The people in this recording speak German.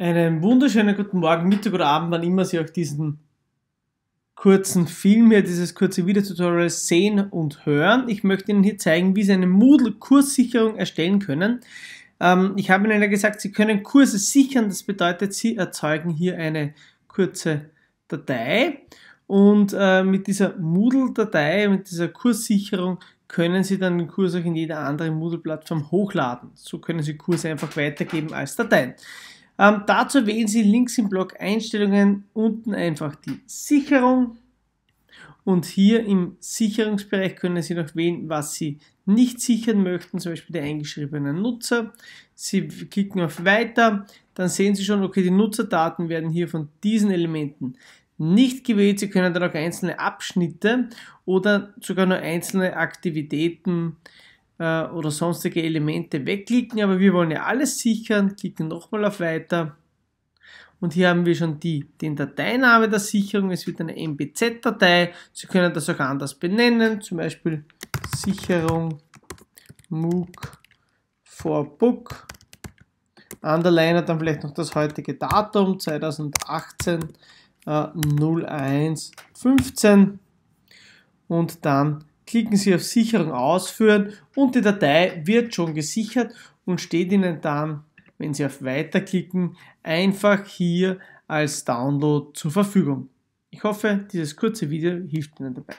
Einen wunderschönen guten Morgen, Mittag oder Abend, wann immer Sie auch diesen kurzen Film hier, dieses kurze Videotutorial sehen und hören. Ich möchte Ihnen hier zeigen, wie Sie eine Moodle-Kurssicherung erstellen können. Ähm, ich habe Ihnen ja gesagt, Sie können Kurse sichern. Das bedeutet, Sie erzeugen hier eine kurze Datei. Und äh, mit dieser Moodle-Datei, mit dieser Kurssicherung können Sie dann den Kurs auch in jeder anderen Moodle-Plattform hochladen. So können Sie Kurse einfach weitergeben als Dateien. Ähm, dazu wählen Sie links im Block Einstellungen unten einfach die Sicherung und hier im Sicherungsbereich können Sie noch wählen, was Sie nicht sichern möchten, zum Beispiel die eingeschriebenen Nutzer. Sie klicken auf Weiter, dann sehen Sie schon, okay, die Nutzerdaten werden hier von diesen Elementen nicht gewählt. Sie können dann auch einzelne Abschnitte oder sogar nur einzelne Aktivitäten äh, äh, oder sonstige Elemente wegklicken, aber wir wollen ja alles sichern, klicken nochmal auf Weiter und hier haben wir schon die, den Dateiname der Sicherung, es wird eine MBZ-Datei, Sie können das auch anders benennen, zum Beispiel Sicherung MOOC for Book, Underliner dann vielleicht noch das heutige Datum 2018 äh, 15 und dann klicken Sie auf Sicherung ausführen und die Datei wird schon gesichert und steht Ihnen dann, wenn Sie auf Weiter klicken, einfach hier als Download zur Verfügung. Ich hoffe, dieses kurze Video hilft Ihnen dabei.